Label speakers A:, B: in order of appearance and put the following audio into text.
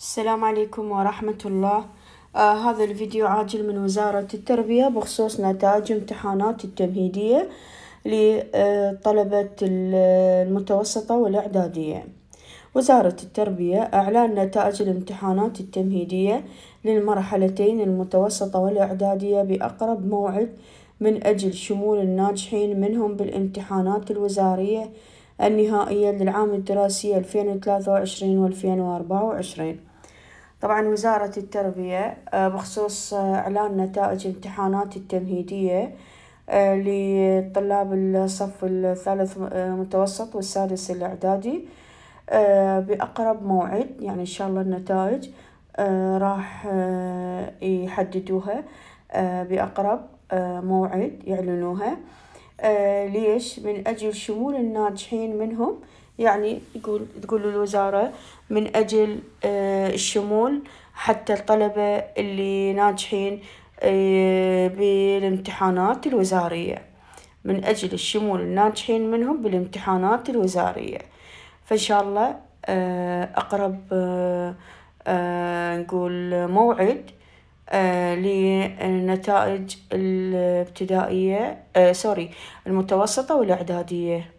A: السلام عليكم ورحمة الله آه هذا الفيديو عاجل من وزارة التربية بخصوص نتائج امتحانات التمهيدية لطلبة المتوسطة والإعدادية وزارة التربية أعلان نتائج الامتحانات التمهيدية للمرحلتين المتوسطة والإعدادية بأقرب موعد من أجل شمول الناجحين منهم بالامتحانات الوزارية النهائية للعام الدراسي 2023 و 2024 طبعا وزارة التربية آه، بخصوص آه، إعلان نتائج امتحانات التمهيدية آه، لطلاب الصف الثالث متوسط والسادس الإعدادي بأقرب موعد يعني إن شاء الله النتائج راح يحددوها بأقرب موعد يعلنوها آه ليش من أجل شمول الناجحين منهم يعني يقول تقول الوزارة من أجل آه الشمول حتى الطلبة اللي ناجحين آه بالامتحانات الوزارية من أجل الشمول الناجحين منهم بالامتحانات الوزارية فإن شاء الله آه، أقرب آه، آه، نقول موعد آه، لنتائج الابتدائية آه، سوري المتوسطة والإعدادية